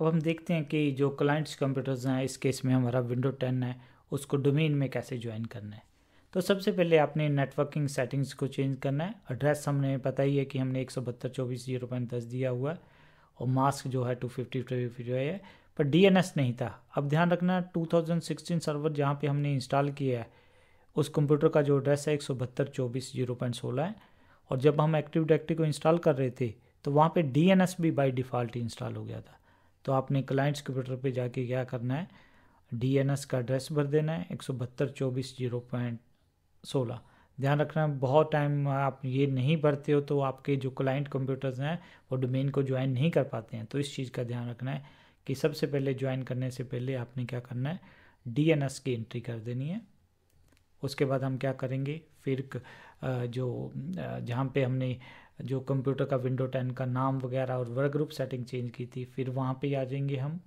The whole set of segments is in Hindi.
अब हम देखते हैं कि जो क्लाइंट्स कंप्यूटर्स हैं इस केस में हमारा विंडो टेन है उसको डोमेन में कैसे ज्वाइन करना है तो सबसे पहले आपने नेटवर्किंग सेटिंग्स को चेंज करना है एड्रेस हमने पता ही है कि हमने एक सौ बहत्तर चौबीस जीरो पॉइंट दस दिया हुआ है और मास्क जो है टू फिफ्टी जो है पर डी नहीं था अब ध्यान रखना टू थाउजेंड सिक्सटीन सर्वर जहाँ पर हमने इंस्टॉल किया है उस कंप्यूटर का जो एड्रेस है एक सौ बहत्तर चौबीस जीरो पॉइंट सोलह है और जब हम एक्टिव डायरेक्टरी को इंस्टॉल कर रहे थे तो वहाँ पे डी भी बाई डिफ़ॉल्ट इंस्टॉल हो गया था तो आपने क्लाइंट्स कंप्यूटर पे जाके क्या करना है डीएनएस का एड्रेस भर देना है एक सौ बहत्तर चौबीस जीरो पॉइंट सोलह ध्यान रखना बहुत टाइम आप ये नहीं भरते हो तो आपके जो क्लाइंट कंप्यूटर्स हैं वो डोमेन को ज्वाइन नहीं कर पाते हैं तो इस चीज़ का ध्यान रखना है कि सबसे पहले ज्वाइन करने से पहले आपने क्या करना है डी एन एस की एंट्री कर देनी है उसके बाद हम क्या करेंगे फिर जो जहाँ पे हमने जो कंप्यूटर का विंडो टेन का नाम वगैरह और वर्क ग्रुप सेटिंग चेंज की थी फिर वहाँ पे आ जाएंगे हम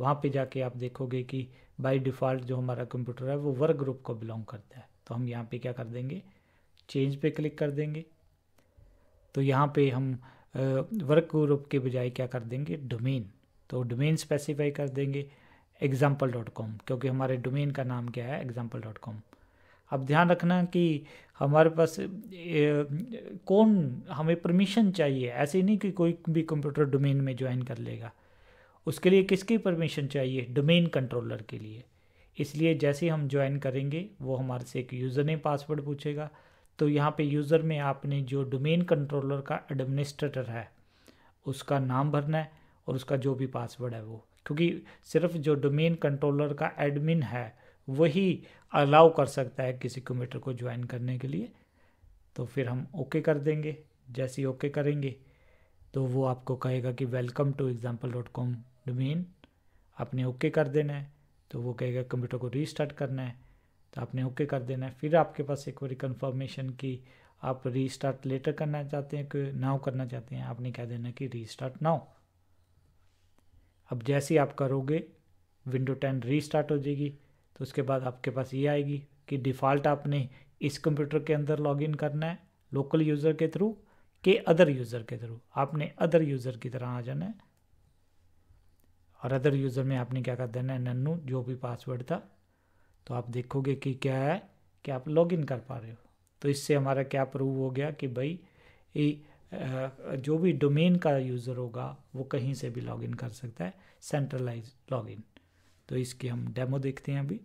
वहाँ पे जाके आप देखोगे कि बाय डिफ़ॉल्ट जो हमारा कंप्यूटर है वो वर्क ग्रुप को बिलोंग करता है तो हम यहाँ पे क्या कर देंगे चेंज पे क्लिक कर देंगे तो यहाँ पे हम वर्क ग्रुप के बजाय क्या कर देंगे डोमेन तो डोमेन स्पेसिफाई कर देंगे एग्ज़ाम्पल डॉट कॉम क्योंकि हमारे डोमेन का नाम क्या है एग्ज़ाम्पल डॉट कॉम अब ध्यान रखना कि हमारे पास कौन हमें परमिशन चाहिए ऐसे नहीं कि कोई भी कंप्यूटर डोमेन में ज्वाइन कर लेगा उसके लिए किसकी परमिशन चाहिए डोमेन कंट्रोलर के लिए इसलिए जैसे हम ज्वाइन करेंगे वो हमारे से एक यूज़र ने पासवर्ड पूछेगा तो यहाँ पे यूज़र में आपने जो डोमेन कंट्रोलर का एडमिनिस्ट्रेटर है उसका नाम भरना है और उसका जो भी पासवर्ड है वो क्योंकि सिर्फ जो डोमेन कंट्रोलर का एडमिन है वही अलाउ कर सकता है किसी कंप्यूटर को ज्वाइन करने के लिए तो फिर हम ओके कर देंगे जैसे ही ओके करेंगे तो वो आपको कहेगा कि welcome to example dot com domain आपने ओके कर देना है तो वो कहेगा कंप्यूटर को रीस्टार्ट करना है तो आपने ओके कर देना है फिर आपके पास एक बार कन्फर्मेशन की आप रीस्टार्ट लेटर करना चाहते हैं कि नाउ करना चाहते हैं आपने कह देना कि रीस्टार्ट नाउ अब जैसे ही आप करोगे विंडो टेन रीस्टार्ट हो जाएगी तो उसके बाद आपके पास ये आएगी कि डिफ़ॉल्ट आपने इस कंप्यूटर के अंदर लॉगिन करना है लोकल यूज़र के थ्रू के अदर यूज़र के थ्रू आपने अदर यूज़र की तरह आ जाना है और अदर यूज़र में आपने क्या कर देना है नन्नू जो भी पासवर्ड था तो आप देखोगे कि क्या है कि आप लॉगिन कर पा रहे हो तो इससे हमारा क्या प्रूव हो गया कि भाई जो भी डोमेन का यूज़र होगा वो कहीं से भी लॉगिन कर सकता है सेंट्रलाइज लॉगिन तो इसकी हम डेमो देखते हैं अभी